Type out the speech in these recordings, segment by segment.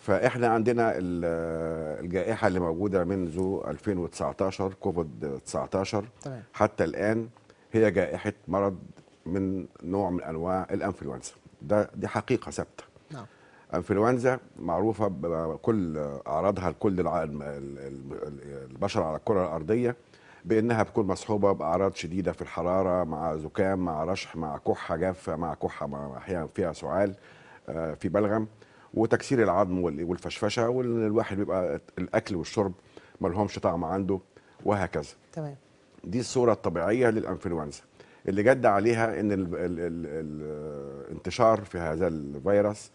فاحنا عندنا الجائحه اللي موجوده منذ 2019 كوفيد 19 طبعا. حتى الان هي جائحه مرض من نوع من انواع الانفلونزا ده دي حقيقه ثابته نعم انفلونزا معروفه بكل اعراضها لكل البشر على الكره الارضيه بانها بتكون مصحوبه باعراض شديده في الحراره مع زكام مع رشح مع كحه جافه مع كحه احيانا فيها سعال آه، في بلغم وتكسير العظم والفشفشه والواحد بيبقى الاكل والشرب ما لهمش طعم عنده وهكذا تمام دي الصوره الطبيعيه للانفلونزا اللي جد عليها ان الانتشار في هذا الفيروس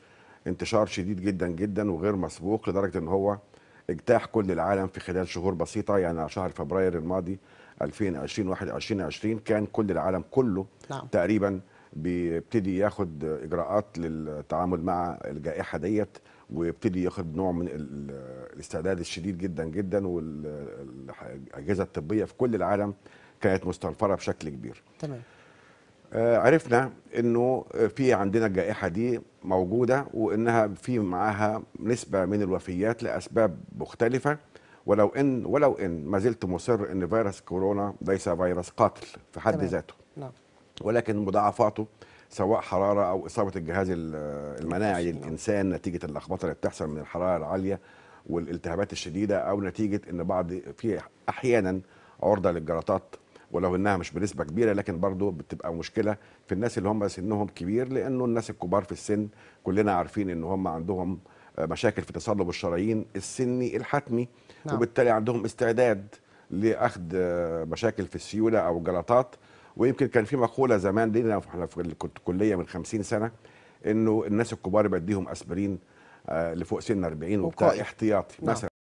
انتشار شديد جدا جدا وغير مسبوق لدرجه ان هو اجتاح كل العالم في خلال شهور بسيطه يعني على شهر فبراير الماضي 2020 20 كان كل العالم كله نعم. تقريبا بيبتدي ياخد اجراءات للتعامل مع الجائحه ديت ويبتدي ياخد نوع من الاستعداد الشديد جدا جدا والاجهزه الطبيه في كل العالم كانت مستنفره بشكل كبير. تمام. آه، عرفنا انه في عندنا الجائحه دي موجوده وانها في معاها نسبه من الوفيات لاسباب مختلفه ولو ان ولو ان ما زلت مصر ان فيروس كورونا ليس فيروس قاتل في حد تمام. ذاته. نعم. ولكن مضاعفاته سواء حراره او اصابه الجهاز المناعي للانسان نتيجه اللخبطه اللي بتحصل من الحراره العاليه والالتهابات الشديده او نتيجه ان بعض في احيانا عرضه للجلطات ولو انها مش بنسبه كبيره لكن برضه بتبقى مشكله في الناس اللي هم سنهم كبير لانه الناس الكبار في السن كلنا عارفين ان هم عندهم مشاكل في تصلب الشرايين السني الحتمي نعم. وبالتالي عندهم استعداد لاخذ مشاكل في السيوله او الجلطات ويمكن كان في مقوله زمان لينا احنا في الكليه من 50 سنه انه الناس الكبار بديهم اسبرين آه، لفوق سن 40 وبتاع احتياطي نعم. مثلا